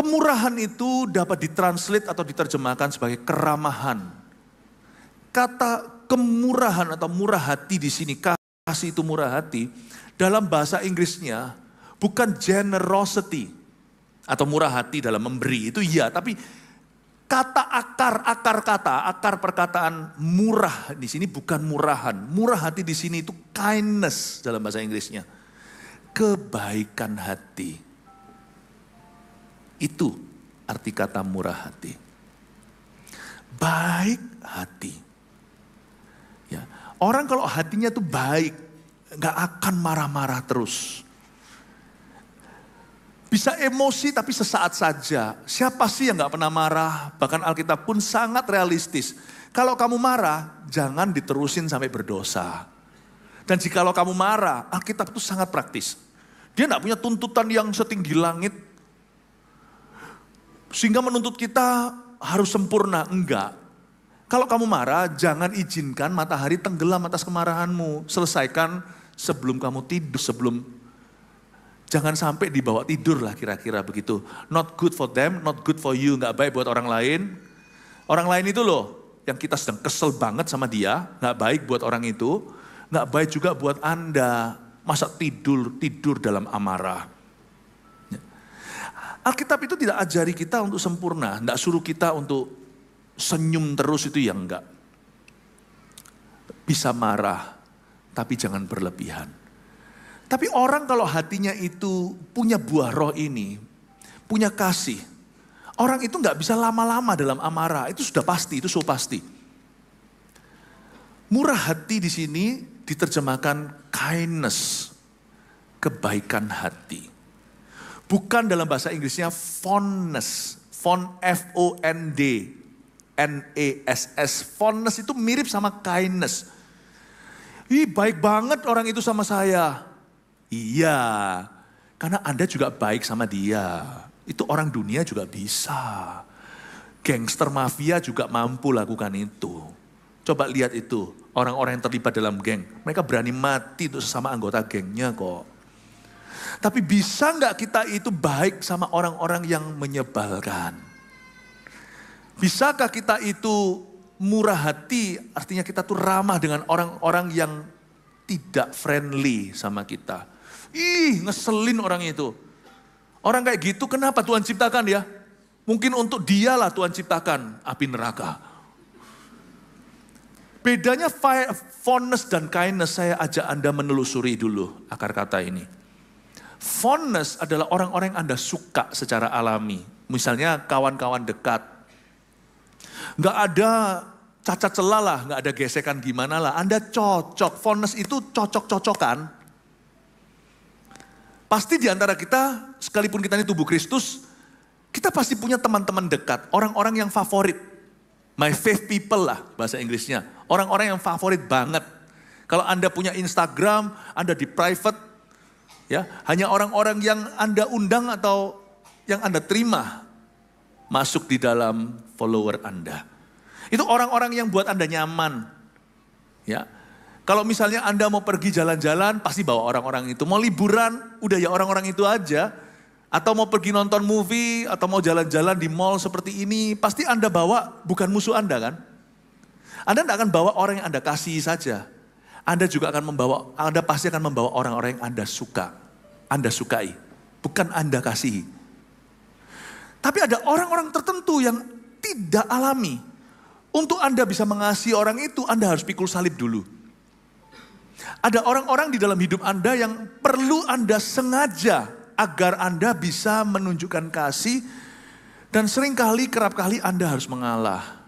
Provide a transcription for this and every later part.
Kemurahan itu dapat ditranslate atau diterjemahkan sebagai keramahan. Kata kemurahan atau murah hati di sini, kasih itu murah hati, dalam bahasa Inggrisnya bukan generosity atau murah hati dalam memberi, itu iya, tapi kata akar, akar kata, akar perkataan murah di sini bukan murahan. Murah hati di sini itu kindness dalam bahasa Inggrisnya. Kebaikan hati. Itu arti kata murah hati. Baik hati. Ya. Orang kalau hatinya itu baik, nggak akan marah-marah terus. Bisa emosi tapi sesaat saja. Siapa sih yang nggak pernah marah? Bahkan Alkitab pun sangat realistis. Kalau kamu marah, jangan diterusin sampai berdosa. Dan jikalau kamu marah, Alkitab itu sangat praktis. Dia nggak punya tuntutan yang setinggi langit, sehingga menuntut kita harus sempurna. Enggak. Kalau kamu marah, jangan izinkan matahari tenggelam atas kemarahanmu. Selesaikan sebelum kamu tidur, sebelum jangan sampai dibawa tidur lah kira-kira begitu. Not good for them, not good for you. Enggak baik buat orang lain. Orang lain itu loh, yang kita sedang kesel banget sama dia, enggak baik buat orang itu. Enggak baik juga buat Anda. Masa tidur, tidur dalam amarah. Alkitab itu tidak ajari kita untuk sempurna, tidak suruh kita untuk senyum terus itu ya enggak. Bisa marah, tapi jangan berlebihan. Tapi orang kalau hatinya itu punya buah roh ini, punya kasih, orang itu enggak bisa lama-lama dalam amarah. Itu sudah pasti, itu so pasti. Murah hati di sini diterjemahkan kindness, kebaikan hati. Bukan dalam bahasa Inggrisnya fondness. Fond F-O-N-D. n a e s s Fondness itu mirip sama kindness. Ih baik banget orang itu sama saya. Iya. Karena Anda juga baik sama dia. Itu orang dunia juga bisa. Gangster mafia juga mampu lakukan itu. Coba lihat itu, orang-orang yang terlibat dalam geng. Mereka berani mati untuk sesama anggota gengnya kok. Tapi bisa nggak kita itu baik sama orang-orang yang menyebalkan? Bisakah kita itu murah hati, artinya kita tuh ramah dengan orang-orang yang tidak friendly sama kita. Ih, ngeselin orang itu. Orang kayak gitu kenapa Tuhan ciptakan ya? Mungkin untuk dialah Tuhan ciptakan api neraka. Bedanya fondness dan kindness saya ajak Anda menelusuri dulu akar kata ini. Fondness adalah orang-orang yang Anda suka secara alami. Misalnya kawan-kawan dekat. Nggak ada cacat celah lah, nggak ada gesekan gimana lah. Anda cocok, fondness itu cocok-cocokan. Pasti di antara kita, sekalipun kita ini tubuh Kristus, kita pasti punya teman-teman dekat, orang-orang yang favorit. My faith people lah bahasa Inggrisnya. Orang-orang yang favorit banget. Kalau Anda punya Instagram, Anda di private, Ya, hanya orang-orang yang Anda undang atau yang Anda terima masuk di dalam follower Anda. Itu orang-orang yang buat Anda nyaman. Ya. Kalau misalnya Anda mau pergi jalan-jalan, pasti bawa orang-orang itu. Mau liburan, udah ya orang-orang itu aja. Atau mau pergi nonton movie, atau mau jalan-jalan di mall seperti ini, pasti Anda bawa bukan musuh Anda kan? Anda tidak akan bawa orang yang Anda kasih saja. Anda juga akan membawa, Anda pasti akan membawa orang-orang yang Anda suka. Anda sukai, bukan Anda kasihi. Tapi ada orang-orang tertentu yang tidak alami. Untuk Anda bisa mengasihi orang itu, Anda harus pikul salib dulu. Ada orang-orang di dalam hidup Anda yang perlu Anda sengaja agar Anda bisa menunjukkan kasih dan seringkali kerap kali Anda harus mengalah.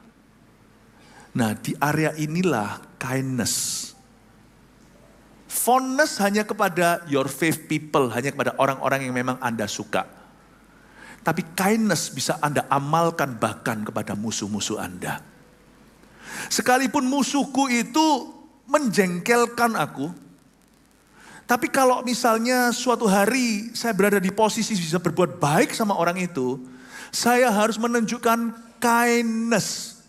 Nah, di area inilah kindness Fondness hanya kepada your faith people, hanya kepada orang-orang yang memang Anda suka. Tapi kindness bisa Anda amalkan bahkan kepada musuh-musuh Anda. Sekalipun musuhku itu menjengkelkan aku, tapi kalau misalnya suatu hari saya berada di posisi bisa berbuat baik sama orang itu, saya harus menunjukkan kindness.